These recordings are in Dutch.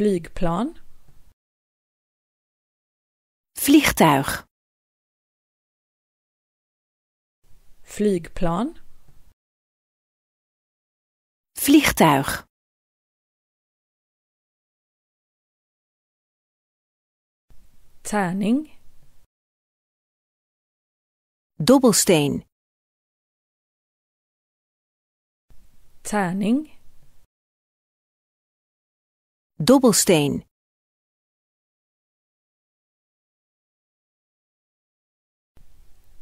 flygplan vliegtuig flygplan vliegtuig tärning dobbelsteen tärning dobbelsteen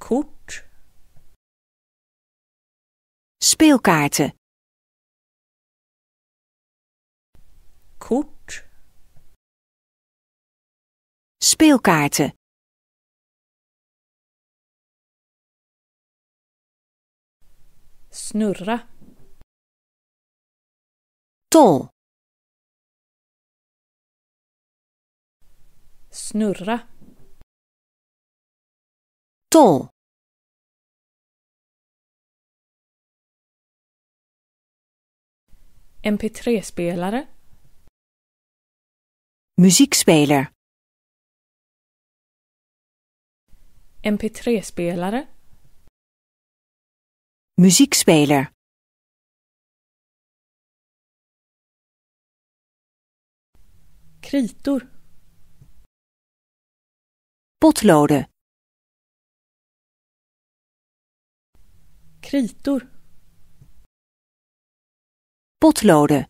kort speelkaarten kort speelkaarten snurra tol Snurra. Då. MP3-spelare. musikspelare MP3-spelare. Muziekspeler. Kritor. potloden. Kritor. Potloden.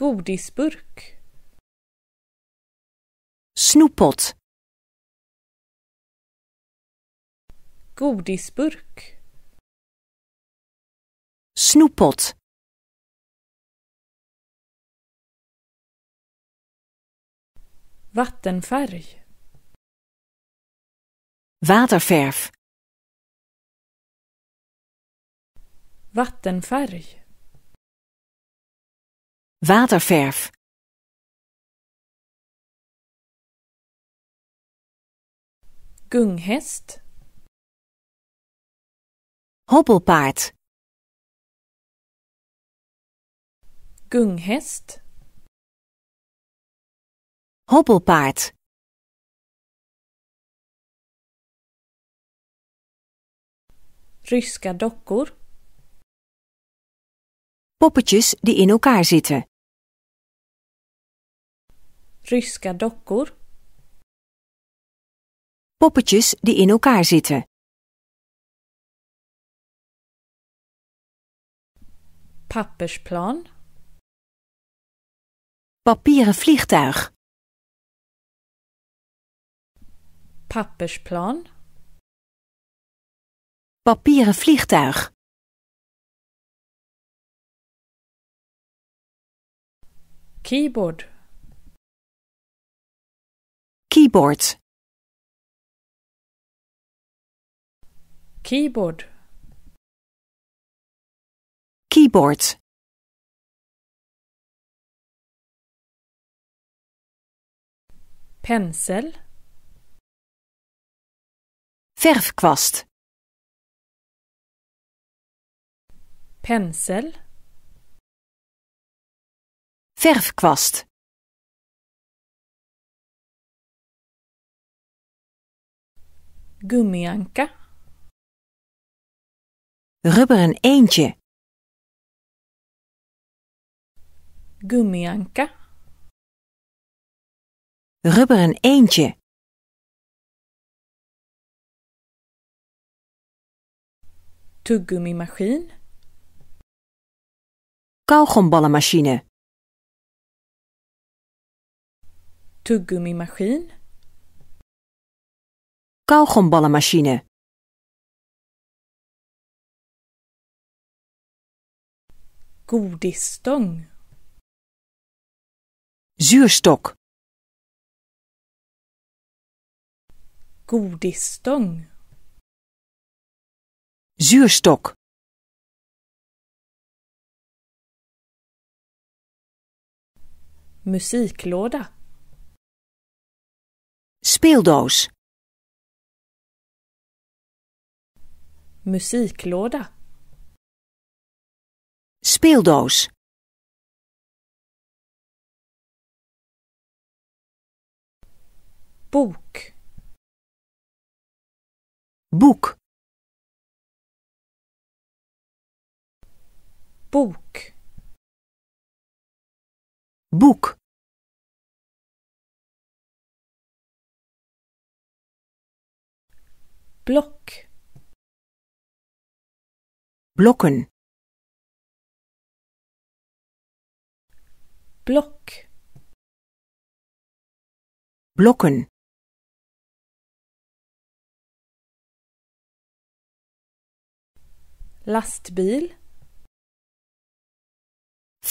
Godisburk. Snoeppot. Godisburk. Snoeppot. Vattenfärg. Waterverf. Vattenfärg. Waterverf. Gunghäst. Hobbelpaard. Gunghäst. Hoppelpaard. Ryska dockor. Poppetjes die in elkaar zitten. Ryska dockor. Poppetjes die in elkaar zitten. Pappersplan. Papieren vliegtuig. pappersplan. Papieren vliegtuig. Keyboard. Keyboard. Keyboard. Keyboard. Pensel verfkwast. Pensel. Verfkwast. Gummianka. Rubberen eendje. Gummianka. Rubberen eendje. tuggummimaskin, kauwgomballenmachine, tuggummimaskin, kauwgomballenmachine. Godisstång. Zuurstok. Godisstång zuurstok Musiklåda Speeldoos Musiklåda Speeldoos Boek Boek bok bok block blocken block blocken lastbil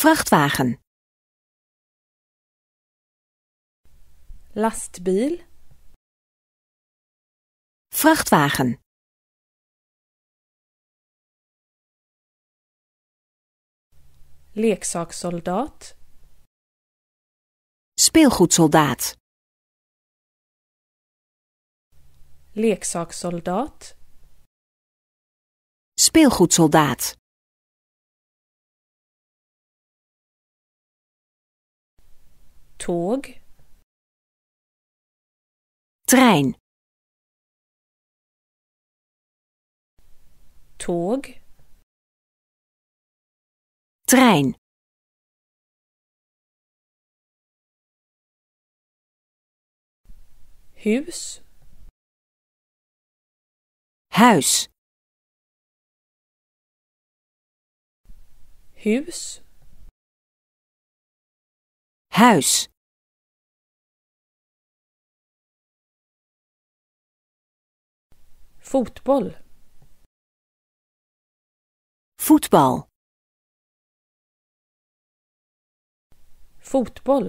Vrachtwagen. Lastbil. Vrachtwagen. Leksakssoldat. Speelgoedsoldaat. Leksakssoldaat. Speelgoedsoldaat. tåg trein tåg trein hus huis hus huis fotboll voetbal fotboll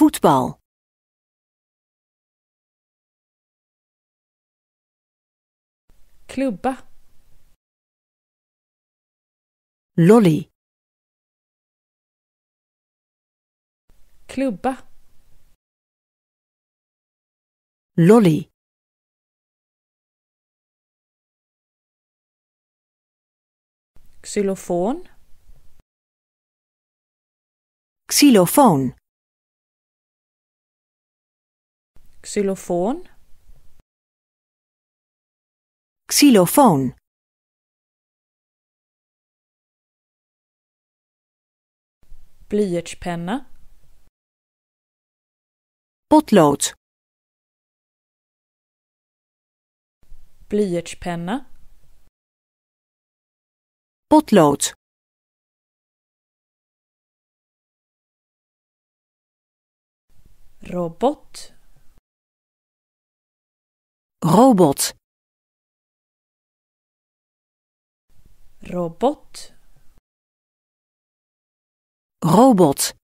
voetbal klubba lolly Klubba. Lolly. Xylofon. Xylofon. Xylofon. Xylofon. Blyertspenna. potlood. Blyertspenna. Potlood. Robot. Robot. Robot. Robot.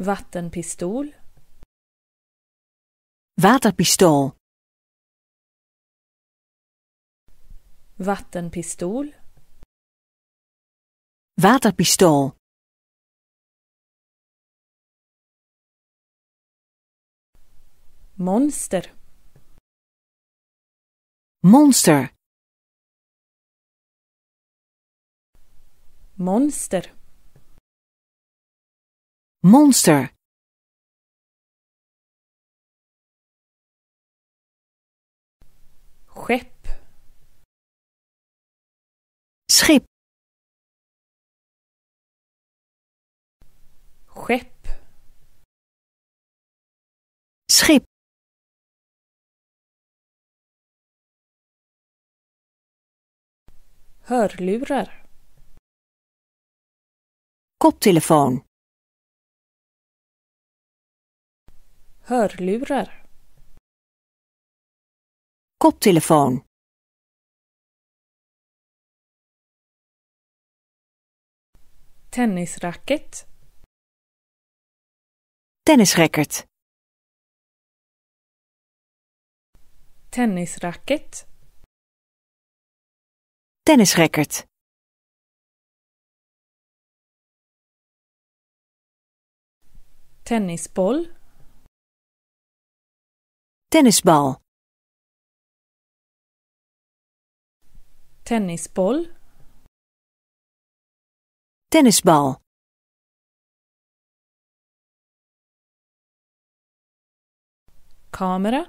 Vattenpistol. Waterpistool. Vattenpistol. Waterpistool. Monster. Monster. Monster monster Schip. Schip. Schip. Schip. Hörlurar. Koptelefoon. hörlurar koptelefoon tennisracket tennisracket tennisracket tennisracket tennisboll Tennisbal. Tennisbol. Tennisbal. Camera.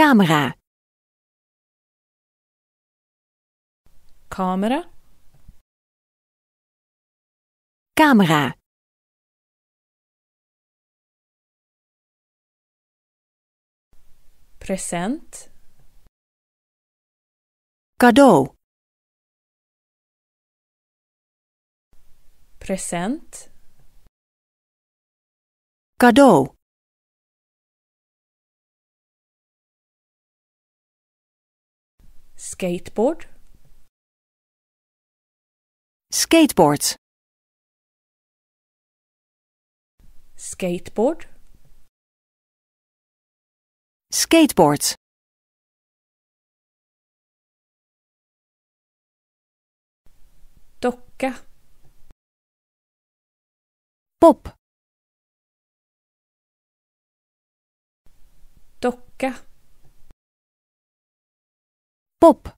Camera. Camera. Camera. Present. Cadeau. Present. Cadeau. Skateboard. Skateboard. Skateboard skateboard docka pop docka pop